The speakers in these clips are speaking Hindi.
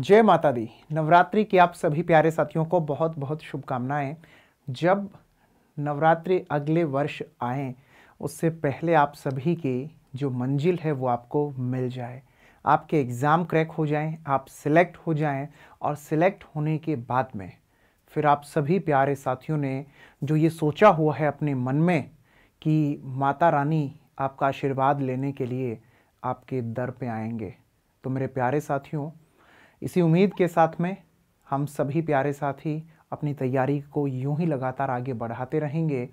जय माता दी नवरात्रि की आप सभी प्यारे साथियों को बहुत बहुत शुभकामनाएं जब नवरात्रि अगले वर्ष आए उससे पहले आप सभी की जो मंजिल है वो आपको मिल जाए आपके एग्ज़ाम क्रैक हो जाएं आप सिलेक्ट हो जाएं और सिलेक्ट होने के बाद में फिर आप सभी प्यारे साथियों ने जो ये सोचा हुआ है अपने मन में कि माता रानी आपका आशीर्वाद लेने के लिए आपके दर पे आएंगे तो मेरे प्यारे साथियों इसी उम्मीद के साथ में हम सभी प्यारे साथी अपनी तैयारी को यूं ही लगातार आगे बढ़ाते रहेंगे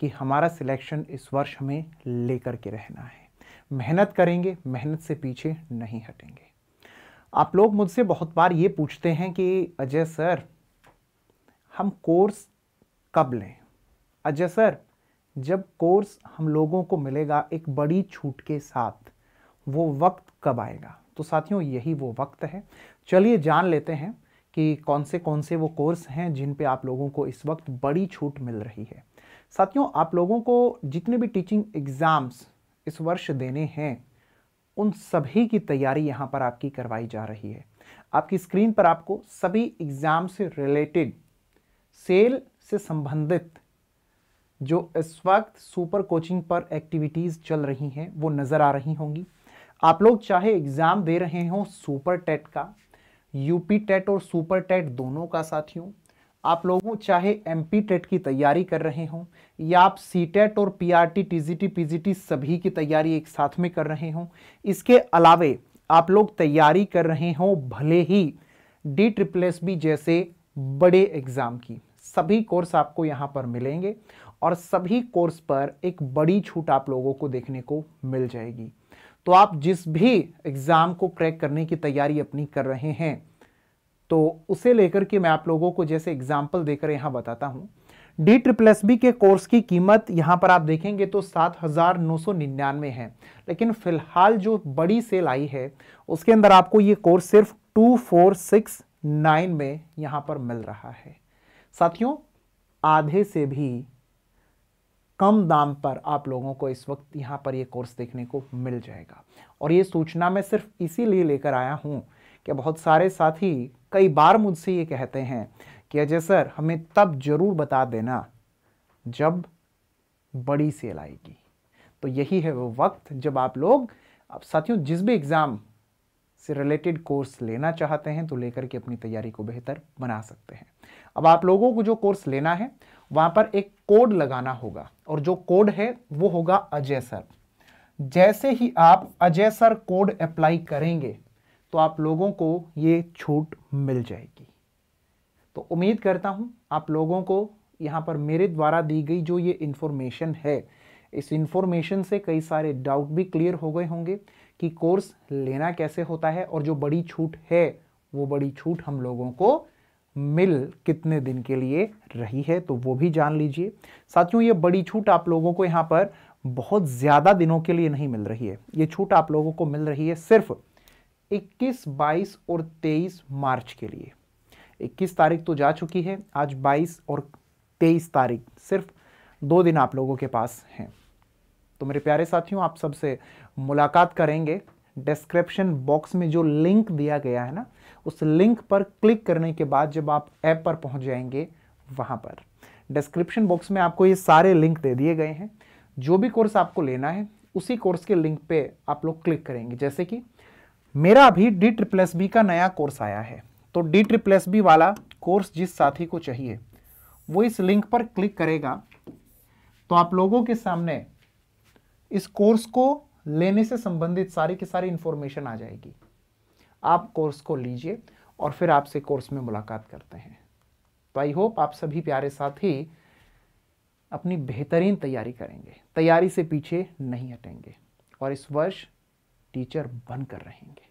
कि हमारा सिलेक्शन इस वर्ष हमें लेकर के रहना है मेहनत करेंगे मेहनत से पीछे नहीं हटेंगे आप लोग मुझसे बहुत बार ये पूछते हैं कि अजय सर हम कोर्स कब लें अजय सर जब कोर्स हम लोगों को मिलेगा एक बड़ी छूट के साथ वो वक्त कब आएगा तो साथियों यही वो वक्त है चलिए जान लेते हैं कि कौन से कौन से वो कोर्स हैं जिन पे आप लोगों को इस वक्त बड़ी छूट मिल रही है साथियों आप लोगों को जितने भी टीचिंग एग्ज़ाम्स इस वर्ष देने हैं उन सभी की तैयारी यहाँ पर आपकी करवाई जा रही है आपकी स्क्रीन पर आपको सभी एग्ज़ाम से रिलेटेड सेल से संबंधित जो इस वक्त सुपर कोचिंग पर एक्टिविटीज़ चल रही हैं वो नज़र आ रही होंगी आप लोग चाहे एग्ज़ाम दे रहे हो सुपर टेट का यूपी टेट और सुपर टेट दोनों का साथियों आप लोगों चाहे एम पी टेट की तैयारी कर रहे हों या आप सी टेट और P R T T G T P G T सभी की तैयारी एक साथ में कर रहे हों इसके अलावे आप लोग तैयारी कर रहे हों भले ही डी ट्रिपलेस बी जैसे बड़े एग्ज़ाम की सभी कोर्स आपको यहाँ पर मिलेंगे और सभी कोर्स पर एक बड़ी छूट आप लोगों को देखने को मिल जाएगी तो आप जिस भी एग्ज़ाम को क्रैक करने की तैयारी अपनी कर रहे हैं तो उसे लेकर के मैं आप लोगों को जैसे एग्जाम्पल देकर यहां बताता हूं डी ट्रिपल एस बी के कोर्स की कीमत यहां पर आप देखेंगे तो सात हज़ार नौ सौ निन्यानवे है लेकिन फ़िलहाल जो बड़ी सेल आई है उसके अंदर आपको ये कोर्स सिर्फ टू फोर सिक्स नाइन में यहां पर मिल रहा है साथियों आधे से भी कम दाम पर आप लोगों को इस वक्त यहाँ पर ये कोर्स देखने को मिल जाएगा और ये सूचना मैं सिर्फ इसीलिए लेकर आया हूँ कि बहुत सारे साथी कई बार मुझसे ये कहते हैं कि अजय सर हमें तब जरूर बता देना जब बड़ी सेल आएगी तो यही है वो वक्त जब आप लोग आप साथियों जिस भी एग्ज़ाम से रिलेटेड कोर्स लेना चाहते हैं तो लेकर के अपनी तैयारी को बेहतर बना सकते हैं अब आप लोगों को जो कोर्स लेना है वहां पर एक कोड लगाना होगा और जो कोड है वो होगा अजय सर जैसे ही आप अजय सर कोड अप्लाई करेंगे तो आप लोगों को ये छूट मिल जाएगी तो उम्मीद करता हूं आप लोगों को यहां पर मेरे द्वारा दी गई जो ये इंफॉर्मेशन है इस इंफॉर्मेशन से कई सारे डाउट भी क्लियर हो गए होंगे कि कोर्स लेना कैसे होता है और जो बड़ी छूट है वो बड़ी छूट हम लोगों को मिल कितने दिन के लिए रही है तो वो भी जान लीजिए साथियों ये बड़ी छूट आप लोगों को यहाँ पर बहुत ज़्यादा दिनों के लिए नहीं मिल रही है ये छूट आप लोगों को मिल रही है सिर्फ 21, 22 और 23 मार्च के लिए 21 तारीख तो जा चुकी है आज 22 और 23 तारीख सिर्फ दो दिन आप लोगों के पास हैं तो मेरे प्यारे साथियों आप सबसे मुलाकात करेंगे डिस्क्रिप्शन बॉक्स में जो लिंक दिया गया है ना उस लिंक पर क्लिक करने के बाद जब आप ऐप पर पहुंच जाएंगे वहां पर डिस्क्रिप्शन बॉक्स में आपको ये सारे लिंक दे दिए गए हैं जो भी कोर्स आपको लेना है उसी कोर्स के लिंक पे आप लोग क्लिक करेंगे जैसे कि मेरा अभी डी ट्रिप्लस बी का नया कोर्स आया है तो डी ट्रिप्लस बी वाला कोर्स जिस साथी को चाहिए वो इस लिंक पर क्लिक करेगा तो आप लोगों के सामने इस कोर्स को लेने से संबंधित सारी की सारी इंफॉर्मेशन आ जाएगी आप कोर्स को लीजिए और फिर आपसे कोर्स में मुलाकात करते हैं तो आई होप आप सभी प्यारे साथी अपनी बेहतरीन तैयारी करेंगे तैयारी से पीछे नहीं हटेंगे और इस वर्ष टीचर बनकर रहेंगे